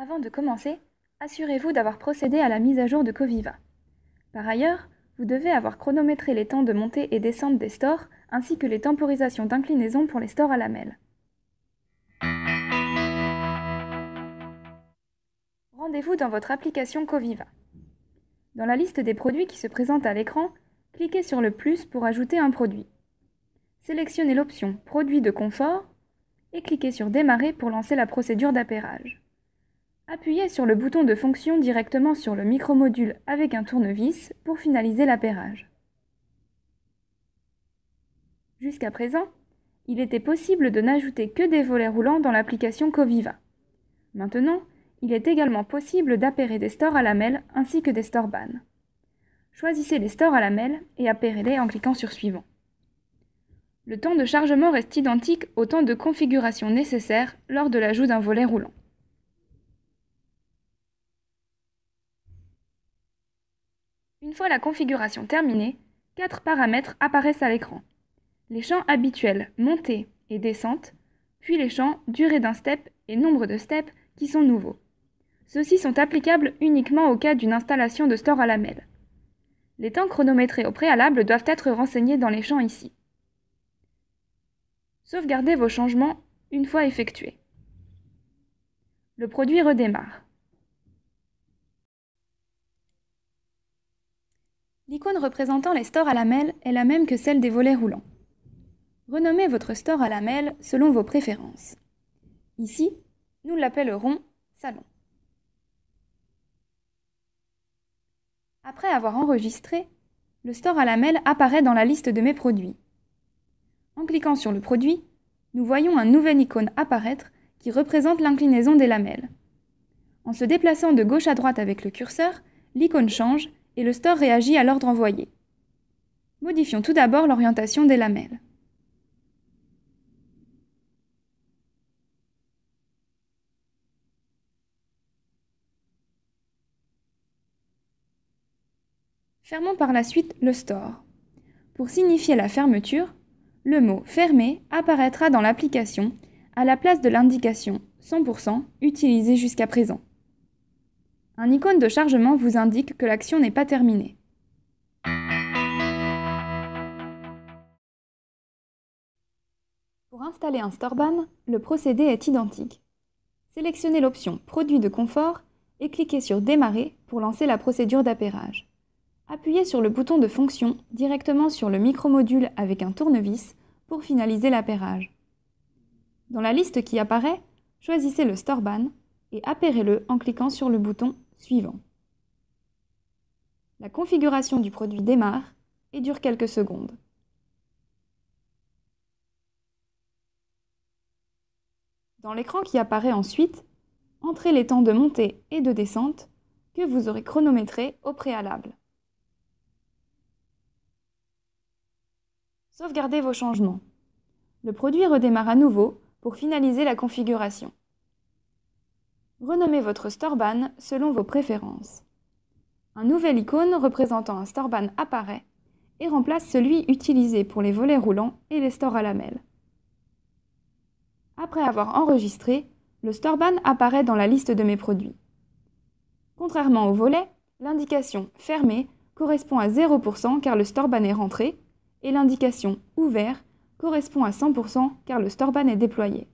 Avant de commencer, assurez-vous d'avoir procédé à la mise à jour de Coviva. Par ailleurs, vous devez avoir chronométré les temps de montée et descente des stores, ainsi que les temporisations d'inclinaison pour les stores à lamelles. Rendez-vous dans votre application Coviva. Dans la liste des produits qui se présentent à l'écran, cliquez sur le plus pour ajouter un produit. Sélectionnez l'option Produits de confort et cliquez sur Démarrer pour lancer la procédure d'appairage. Appuyez sur le bouton de fonction directement sur le micromodule avec un tournevis pour finaliser l'appairage. Jusqu'à présent, il était possible de n'ajouter que des volets roulants dans l'application Coviva. Maintenant, il est également possible d'appairer des stores à lamelles ainsi que des stores BAN. Choisissez les stores à lamelles et appairez-les en cliquant sur Suivant. Le temps de chargement reste identique au temps de configuration nécessaire lors de l'ajout d'un volet roulant. fois la configuration terminée, quatre paramètres apparaissent à l'écran. Les champs habituels montée et descente, puis les champs durée d'un step et nombre de steps qui sont nouveaux. Ceux-ci sont applicables uniquement au cas d'une installation de store à lamelles. Les temps chronométrés au préalable doivent être renseignés dans les champs ici. Sauvegardez vos changements une fois effectués. Le produit redémarre. l'icône représentant les stores à lamelles est la même que celle des volets roulants. Renommez votre store à lamelles selon vos préférences. Ici, nous l'appellerons salon. Après avoir enregistré, le store à lamelles apparaît dans la liste de mes produits. En cliquant sur le produit, nous voyons un nouvel icône apparaître qui représente l'inclinaison des lamelles. En se déplaçant de gauche à droite avec le curseur, l'icône change et le store réagit à l'ordre envoyé. Modifions tout d'abord l'orientation des lamelles. Fermons par la suite le store. Pour signifier la fermeture, le mot fermé apparaîtra dans l'application à la place de l'indication 100% utilisée jusqu'à présent. Un icône de chargement vous indique que l'action n'est pas terminée. Pour installer un Storban, le procédé est identique. Sélectionnez l'option Produit de confort et cliquez sur Démarrer pour lancer la procédure d'appairage. Appuyez sur le bouton de fonction directement sur le micromodule avec un tournevis pour finaliser l'appairage. Dans la liste qui apparaît, choisissez le Storban et appairez-le en cliquant sur le bouton suivant. La configuration du produit démarre et dure quelques secondes. Dans l'écran qui apparaît ensuite, entrez les temps de montée et de descente que vous aurez chronométrés au préalable. Sauvegardez vos changements. Le produit redémarre à nouveau pour finaliser la configuration. Renommez votre Storban selon vos préférences. Un nouvel icône représentant un Storban apparaît et remplace celui utilisé pour les volets roulants et les stores à lamelles. Après avoir enregistré, le Storban apparaît dans la liste de mes produits. Contrairement au volet, l'indication fermé correspond à 0% car le Storban est rentré et l'indication ouvert correspond à 100% car le Storban est déployé.